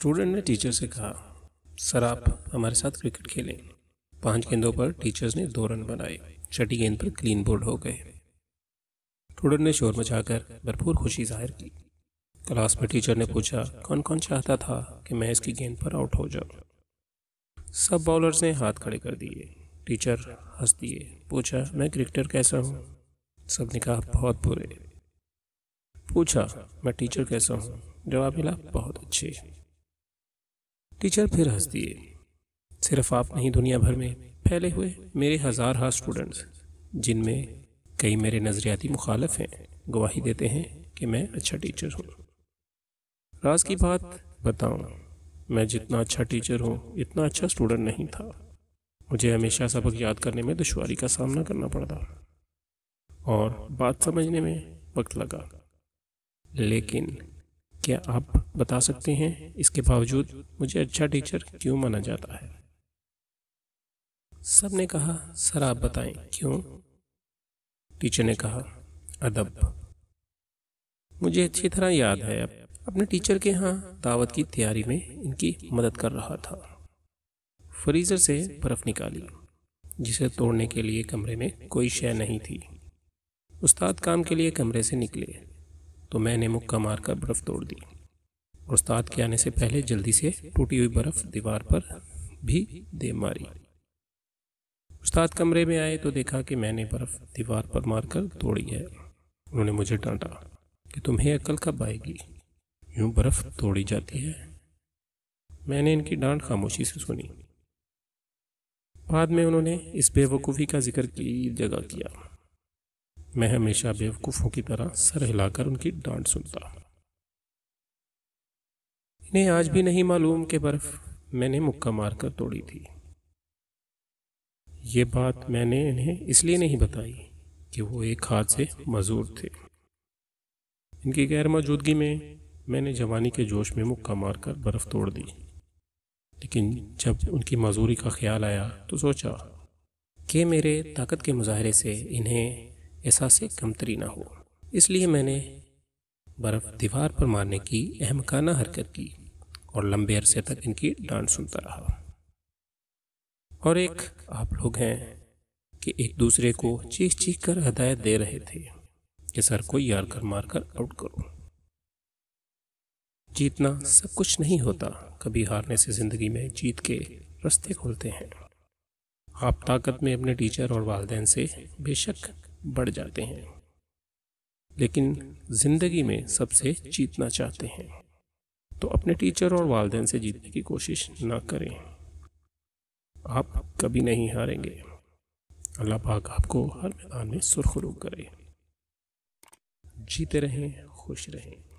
student ने teacher से कहा सर आप हमारे साथ क्रिकेट खेलें पांच गेंदों पर टीचर्स ने दो रन बनाए छठी गेंद पर क्लीन बोर्ड हो गए स्टूडेंट ने शोर मचाकर भरपूर खुशी जाहिर की क्लास में टीचर ने पूछा कौन कौन चाहता था कि मैं इसकी गेंद पर आउट हो जाऊं सब बॉलर्स ने हाथ खड़े कर दिए टीचर हंस दिए पूछा मैं क्रिकेटर कैसा हूँ सब ने कहा बहुत बुरे पूछा मैं टीचर कैसा हूँ जवाब मिला बहुत अच्छे टीचर फिर हंस दिए सिर्फ आप नहीं दुनिया भर में फैले हुए मेरे हज़ार हा स्टूडेंट्स जिनमें कई मेरे नज़रियाती मुखालफ हैं गवाही देते हैं कि मैं अच्छा टीचर हूँ राज की बात बताऊँ मैं जितना अच्छा टीचर हूँ इतना अच्छा स्टूडेंट नहीं था मुझे हमेशा सबक याद करने में दुशारी का सामना करना पड़ता और बात समझने में वक्त लगा लेकिन क्या आप बता सकते हैं इसके बावजूद मुझे अच्छा टीचर क्यों माना जाता है सब ने कहा सर आप बताएं क्यों टीचर ने कहा अदब मुझे अच्छी तरह याद है अब अपने टीचर के यहाँ दावत की तैयारी में इनकी मदद कर रहा था फ्रीज़र से बर्फ़ निकाली जिसे तोड़ने के लिए कमरे में कोई शय नहीं थी उस्ताद काम के लिए कमरे से निकले तो मैंने मुक्का मारकर बर्फ़ तोड़ दी उस्ताद के आने से पहले जल्दी से टूटी हुई बर्फ़ दीवार पर भी दे मारी उस्ताद कमरे में आए तो देखा कि मैंने बर्फ़ दीवार पर मारकर तोड़ी है उन्होंने मुझे डांटा कि तुम्हें अकल कब आएगी यूँ बर्फ़ तोड़ी जाती है मैंने इनकी डांट खामोशी से सुनी बाद में उन्होंने इस बेवकूफ़ी का जिक्र की जगह किया मैं हमेशा बेवकूफ़ों की तरह सर हिलाकर उनकी डांट सुनता इन्हें आज भी नहीं मालूम कि बर्फ़ मैंने मुक्का मारकर तोड़ी थी ये बात मैंने इन्हें इसलिए नहीं बताई कि वो एक हाथ से मजूर थे इनकी गैर मौजूदगी में मैंने जवानी के जोश में मुक्का मारकर बर्फ़ तोड़ दी लेकिन जब उनकी मज़ूरी का ख्याल आया तो सोचा कि मेरे ताकत के मुजाहरे से इन्हें ऐसा से कमतरी ना हो इसलिए मैंने बर्फ़ दीवार पर मारने की अहमकाना हरकत की और लंबे अरसे तक इनकी डांट सुनता रहा और एक आप लोग हैं कि एक दूसरे को चीख चीख कर हदायत दे रहे थे कि सर को यार कर मार कर आउट करो जीतना सब कुछ नहीं होता कभी हारने से ज़िंदगी में जीत के रास्ते खुलते हैं आप ताकत में अपने टीचर और वालदेन से बेशक बढ़ जाते हैं लेकिन ज़िंदगी में सबसे जीतना चाहते हैं तो अपने टीचर और वालदेन से जीतने की कोशिश ना करें आप कभी नहीं हारेंगे अल्लाह पाक आपको हर मैदान में सुरखरू करे जीते रहें खुश रहें